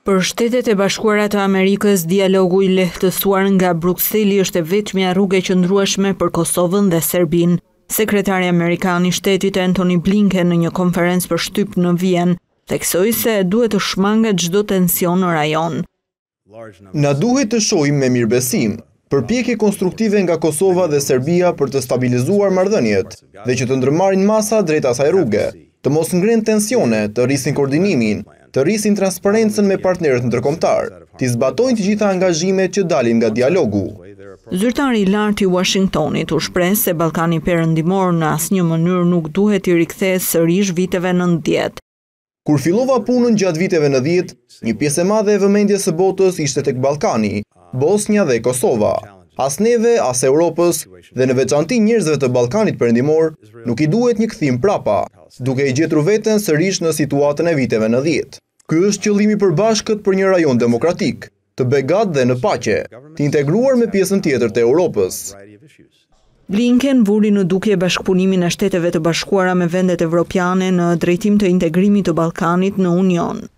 Për shtetet e bashkuarat të Amerikës, dialogu i lehtësuar nga Bruxelli është e vetëmja rrugë e qëndrueshme për Kosovën dhe Serbin. Sekretari Amerikan i shtetit Antoni Blinken në një konferencë për shtyp në Vien, teksoj se duhet të shmanga gjdo tension në rajon. Na duhet të shojmë me mirbesim, për pjekje konstruktive nga Kosova dhe Serbia për të stabilizuar mardhënjet dhe që të ndërmarin masa drejta saj rrugë, të mos ngrenë tensione, të rrisin koordinimin, të rrisin transparentësën me partnerët në tërkomtar, të izbatojnë të gjitha angazhime që dalin nga dialogu. Zyrtari i lartë i Washingtonit u shpres se Ballkani Perëndimor në asnjë mënyrë nuk duhet i rikthehet sërish viteve 90. Kur fillova punën gjatë viteve 90, një pjesë e madhe e vëmendjes së botës ishte tek Ballkani, Bosnia dhe Kosova as neve, as Europës, dhe në veçanti njërzve të Balkanit përndimor, nuk i duhet një këthim prapa, duke i gjetru vetën sërish në situatën e viteve në djetë. Ky është qëllimi përbashkët për një rajon demokratik, të begat dhe në pache, të integruar me pjesën tjetër të Europës. Blinken vuri në duke bashkëpunimin e shteteve të bashkuara me vendet evropiane në drejtim të integrimit të Balkanit në Union.